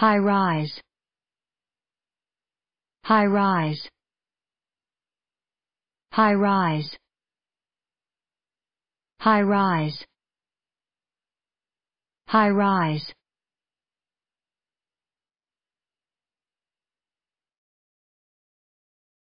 high rise high rise high rise high rise high rise